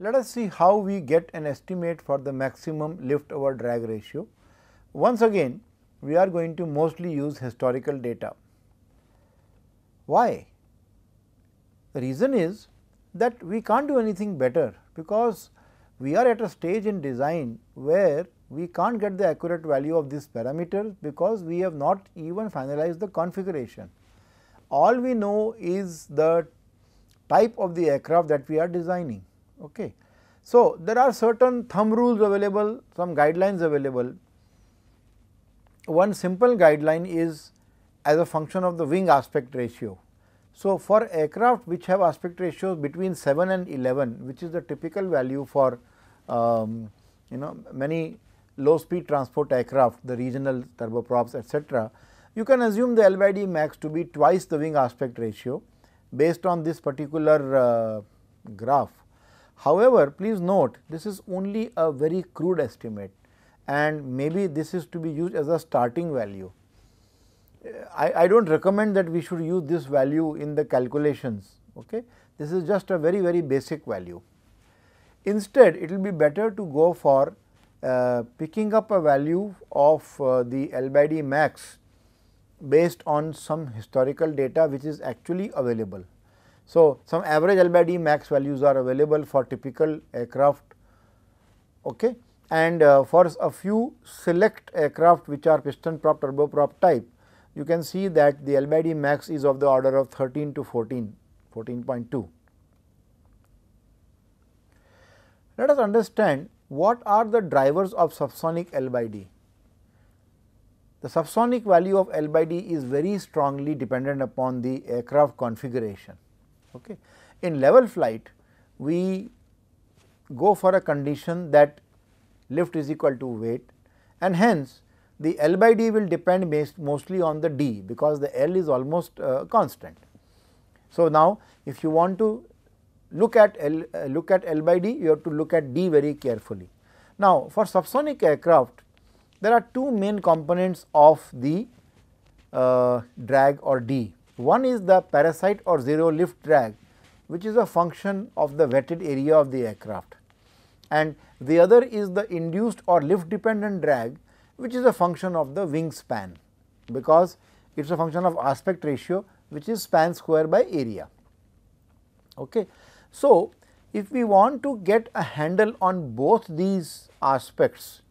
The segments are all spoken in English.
Let us see how we get an estimate for the maximum lift over drag ratio. Once again, we are going to mostly use historical data. Why? The reason is that we can't do anything better because we are at a stage in design where we can't get the accurate value of this parameter because we have not even finalized the configuration. All we know is the type of the aircraft that we are designing. Okay. So, there are certain thumb rules available, some guidelines available. One simple guideline is as a function of the wing aspect ratio. So, for aircraft which have aspect ratios between 7 and 11 which is the typical value for um, you know many low speed transport aircraft the regional turboprops etc. You can assume the L by D max to be twice the wing aspect ratio based on this particular uh, graph. However, please note this is only a very crude estimate and maybe this is to be used as a starting value. I, I do not recommend that we should use this value in the calculations. Okay? This is just a very, very basic value. Instead, it will be better to go for uh, picking up a value of uh, the L by D max based on some historical data which is actually available. So, some average L by D max values are available for typical aircraft okay? and uh, for a few select aircraft which are piston prop turboprop type you can see that the L by D max is of the order of 13 to 14, 14.2. Let us understand what are the drivers of subsonic L by D. The subsonic value of L by D is very strongly dependent upon the aircraft configuration. Okay. In level flight, we go for a condition that lift is equal to weight and hence the L by D will depend mostly on the D because the L is almost uh, constant. So, now if you want to look at L uh, look at L by D you have to look at D very carefully. Now, for subsonic aircraft there are two main components of the uh, drag or D. One is the parasite or zero lift drag which is a function of the wetted area of the aircraft and the other is the induced or lift dependent drag which is a function of the wingspan because it is a function of aspect ratio which is span square by area. Okay. So, if we want to get a handle on both these aspects,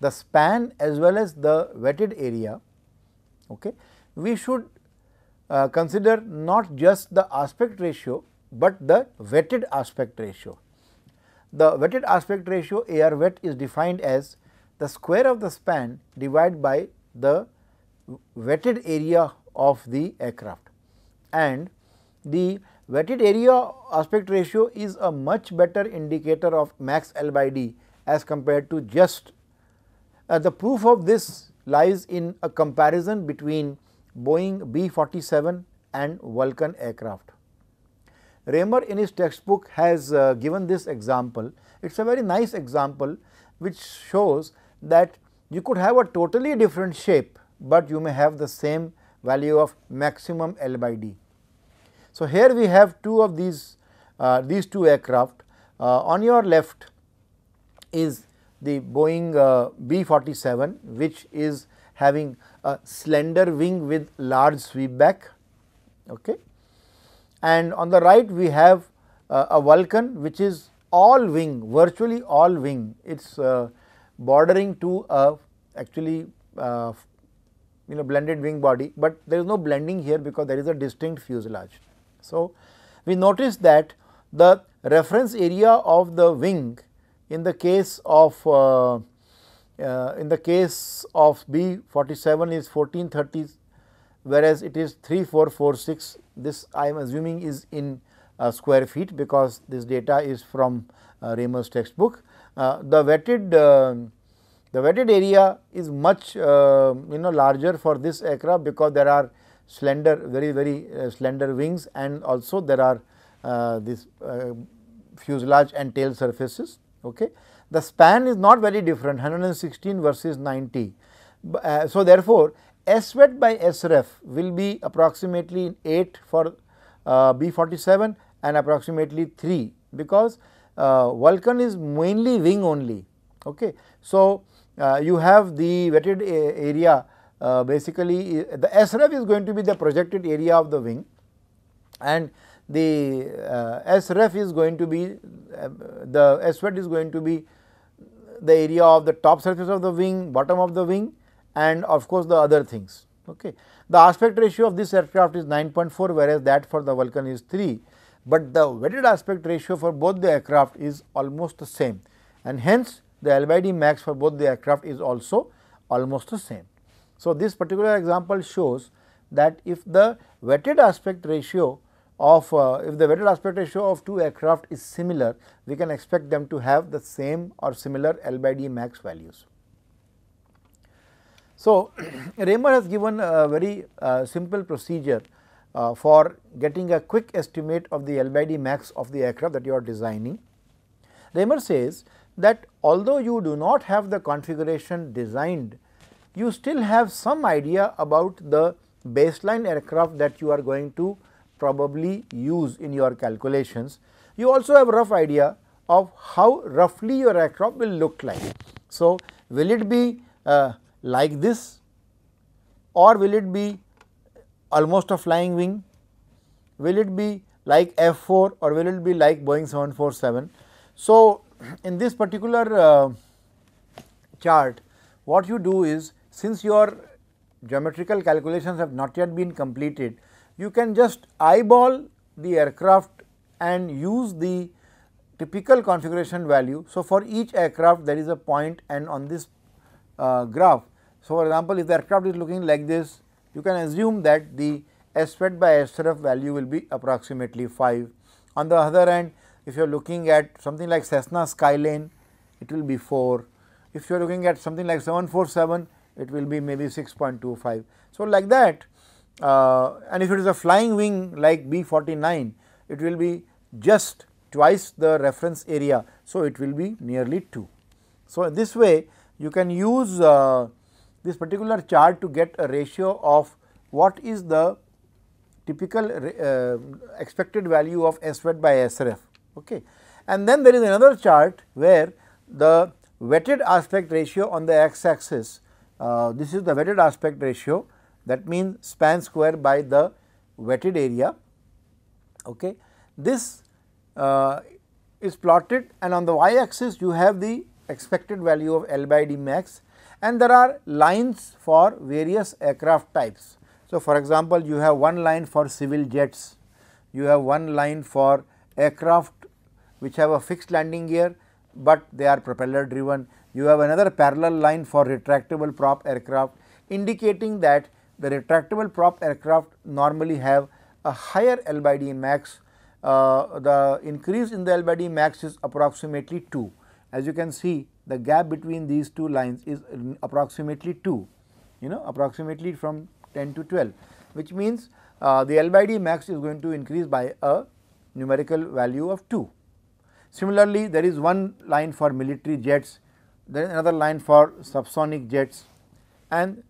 the span as well as the wetted area, okay, we should uh, consider not just the aspect ratio, but the wetted aspect ratio. The wetted aspect ratio AR wet is defined as the square of the span divided by the wetted area of the aircraft and the wetted area aspect ratio is a much better indicator of max L by D as compared to just uh, the proof of this lies in a comparison between Boeing B-47 and Vulcan aircraft. Raymer in his textbook has uh, given this example, it is a very nice example which shows that you could have a totally different shape, but you may have the same value of maximum L by D. So, here we have two of these uh, these two aircraft uh, on your left is the Boeing uh, B47 which is having a slender wing with large sweep back okay. and on the right we have uh, a Vulcan which is all wing virtually all wing it is uh, bordering to a actually uh, you know blended wing body, but there is no blending here because there is a distinct fuselage. So, we notice that the reference area of the wing in the case of uh, uh, in the case of B 47 is 1430 whereas it is 3446 this I am assuming is in uh, square feet because this data is from uh, Raymer's textbook uh, the wetted uh, the wetted area is much uh, you know larger for this aircraft because there are slender very very slender wings and also there are this fuselage and tail surfaces. Okay. The span is not very different 116 versus 90. Uh, so, therefore, S wet by ref will be approximately 8 for uh, B 47 and approximately 3 because uh, Vulcan is mainly wing only. Okay. So, uh, you have the wetted area uh, basically uh, the Sref is going to be the projected area of the wing and the uh, SREF is going to be uh, the SWET is going to be the area of the top surface of the wing, bottom of the wing and of course the other things. Okay. The aspect ratio of this aircraft is 9.4 whereas that for the Vulcan is 3 but the weighted aspect ratio for both the aircraft is almost the same and hence the L by D max for both the aircraft is also almost the same. So, this particular example shows that if the weighted aspect ratio of uh, if the weighted aspect ratio of two aircraft is similar, we can expect them to have the same or similar L by D max values. So, Raymer has given a very uh, simple procedure uh, for getting a quick estimate of the L by D max of the aircraft that you are designing. Raymer says that although you do not have the configuration designed, you still have some idea about the baseline aircraft that you are going to probably use in your calculations. You also have rough idea of how roughly your aircraft will look like. So, will it be uh, like this or will it be almost a flying wing? Will it be like F4 or will it be like Boeing 747? So, in this particular uh, chart, what you do is since your geometrical calculations have not yet been completed, you can just eyeball the aircraft and use the typical configuration value. So, for each aircraft there is a point and on this uh, graph. So, for example, if the aircraft is looking like this you can assume that the SFET by SRF value will be approximately 5. On the other hand, if you are looking at something like Cessna Skyline, it will be 4. If you are looking at something like 747, it will be maybe 6.25. So, like that uh, and if it is a flying wing like B-49, it will be just twice the reference area. So, it will be nearly 2. So, this way you can use uh, this particular chart to get a ratio of what is the typical uh, expected value of S wet by SRF. Okay. And then there is another chart where the wetted aspect ratio on the x axis, uh, this is the wetted aspect ratio that means span square by the wetted area. Okay. This uh, is plotted and on the y axis you have the expected value of L by D max and there are lines for various aircraft types. So, for example, you have one line for civil jets, you have one line for aircraft which have a fixed landing gear, but they are propeller driven. You have another parallel line for retractable prop aircraft indicating that the retractable prop aircraft normally have a higher L by D max. Uh, the increase in the L by D max is approximately 2. As you can see the gap between these two lines is approximately 2, you know approximately from 10 to 12 which means uh, the L by D max is going to increase by a numerical value of 2. Similarly, there is one line for military jets, there is another line for subsonic jets and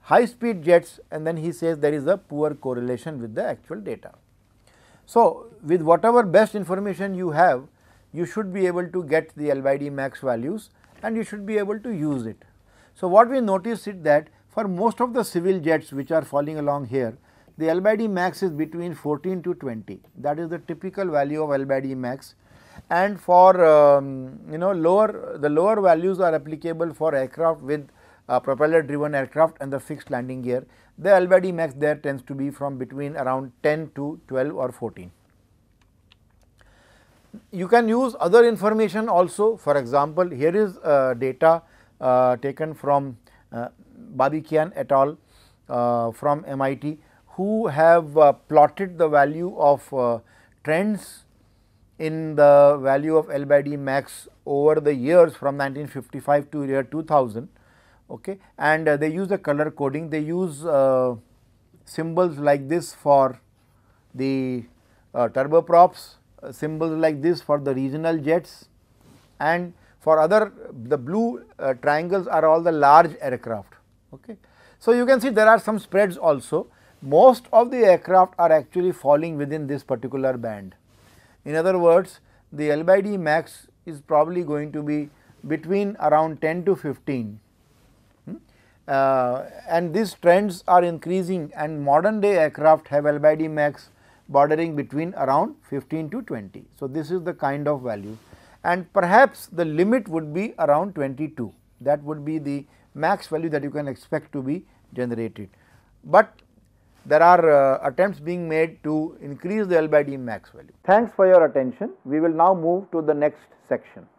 high speed jets and then he says there is a poor correlation with the actual data. So, with whatever best information you have, you should be able to get the L by D max values and you should be able to use it. So, what we notice is that for most of the civil jets which are falling along here, the L by D max is between 14 to 20 that is the typical value of L by D max and for um, you know lower the lower values are applicable for aircraft with uh, propeller driven aircraft and the fixed landing gear the L by D max there tends to be from between around 10 to 12 or 14 you can use other information also for example, here is uh, data uh, taken from uh, Babikian et al uh, from MIT who have uh, plotted the value of uh, trends in the value of L by D max over the years from 1955 to year 2000 okay and they use the color coding they use symbols like this for the turboprops symbols like this for the regional jets and for other the blue uh, triangles are all the large aircraft. Okay. So, you can see there are some spreads also most of the aircraft are actually falling within this particular band. In other words the L by D max is probably going to be between around 10 to 15 hmm? uh, and these trends are increasing and modern day aircraft have L by D max bordering between around 15 to 20. So, this is the kind of value and perhaps the limit would be around 22 that would be the max value that you can expect to be generated. But there are uh, attempts being made to increase the L by D max value. Thanks for your attention. We will now move to the next section.